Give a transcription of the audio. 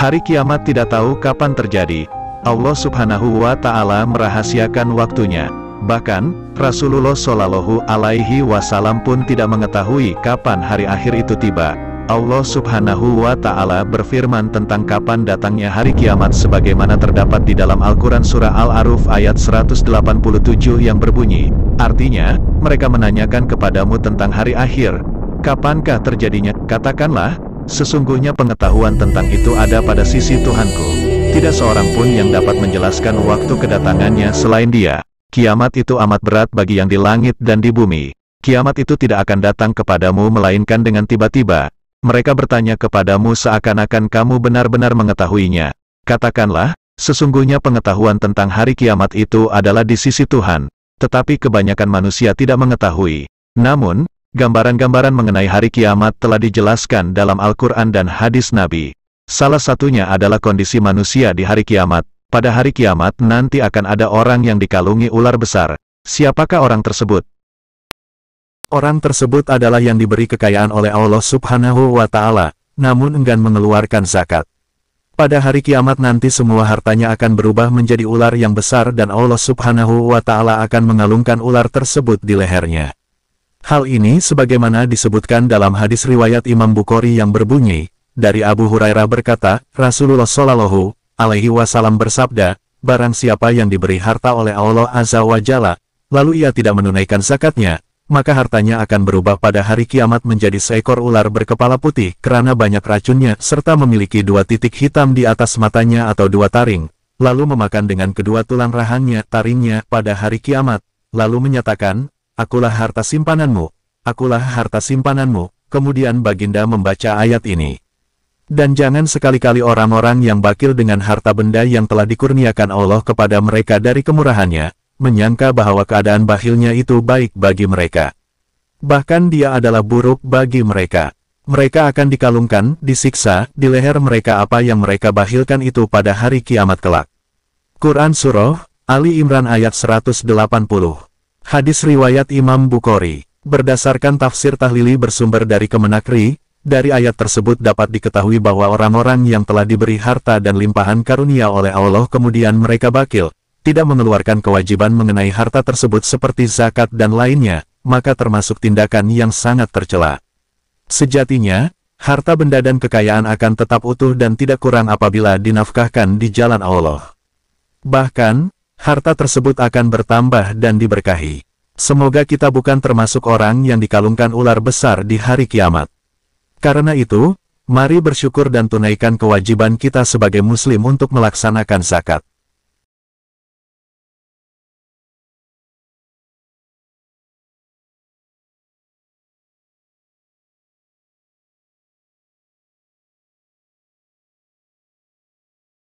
Hari kiamat tidak tahu kapan terjadi. Allah subhanahu wa ta'ala merahasiakan waktunya. Bahkan, Rasulullah Shallallahu alaihi wasallam pun tidak mengetahui kapan hari akhir itu tiba. Allah subhanahu wa ta'ala berfirman tentang kapan datangnya hari kiamat sebagaimana terdapat di dalam Al-Quran Surah Al-Aruf ayat 187 yang berbunyi. Artinya, mereka menanyakan kepadamu tentang hari akhir. Kapankah terjadinya? Katakanlah, Sesungguhnya pengetahuan tentang itu ada pada sisi Tuhanku. Tidak seorang pun yang dapat menjelaskan waktu kedatangannya selain dia. Kiamat itu amat berat bagi yang di langit dan di bumi. Kiamat itu tidak akan datang kepadamu melainkan dengan tiba-tiba. Mereka bertanya kepadamu seakan-akan kamu benar-benar mengetahuinya. Katakanlah, sesungguhnya pengetahuan tentang hari kiamat itu adalah di sisi Tuhan. Tetapi kebanyakan manusia tidak mengetahui. Namun, Gambaran-gambaran mengenai hari kiamat telah dijelaskan dalam Al-Quran dan hadis Nabi. Salah satunya adalah kondisi manusia di hari kiamat. Pada hari kiamat nanti akan ada orang yang dikalungi ular besar. Siapakah orang tersebut? Orang tersebut adalah yang diberi kekayaan oleh Allah subhanahu wa ta'ala, namun enggan mengeluarkan zakat. Pada hari kiamat nanti semua hartanya akan berubah menjadi ular yang besar dan Allah subhanahu wa ta'ala akan mengalungkan ular tersebut di lehernya. Hal ini sebagaimana disebutkan dalam hadis riwayat Imam Bukhari yang berbunyi, dari Abu Hurairah berkata, Rasulullah Shallallahu alaihi wasallam bersabda, barang siapa yang diberi harta oleh Allah Azza wa Jalla, lalu ia tidak menunaikan zakatnya, maka hartanya akan berubah pada hari kiamat menjadi seekor ular berkepala putih karena banyak racunnya serta memiliki dua titik hitam di atas matanya atau dua taring, lalu memakan dengan kedua tulang rahangnya taringnya pada hari kiamat, lalu menyatakan, akulah harta simpananmu, akulah harta simpananmu, kemudian Baginda membaca ayat ini. Dan jangan sekali-kali orang-orang yang bakil dengan harta benda yang telah dikurniakan Allah kepada mereka dari kemurahannya, menyangka bahwa keadaan bakhilnya itu baik bagi mereka. Bahkan dia adalah buruk bagi mereka. Mereka akan dikalungkan, disiksa, di leher mereka apa yang mereka bakilkan itu pada hari kiamat kelak. Quran Surah, Ali Imran ayat 180 Hadis riwayat Imam Bukhari. Berdasarkan tafsir tahlili bersumber dari Kemenakri, dari ayat tersebut dapat diketahui bahwa orang-orang yang telah diberi harta dan limpahan karunia oleh Allah kemudian mereka bakil, tidak mengeluarkan kewajiban mengenai harta tersebut seperti zakat dan lainnya, maka termasuk tindakan yang sangat tercela. Sejatinya, harta benda dan kekayaan akan tetap utuh dan tidak kurang apabila dinafkahkan di jalan Allah. Bahkan, harta tersebut akan bertambah dan diberkahi. Semoga kita bukan termasuk orang yang dikalungkan ular besar di hari kiamat. Karena itu, mari bersyukur dan tunaikan kewajiban kita sebagai muslim untuk melaksanakan zakat.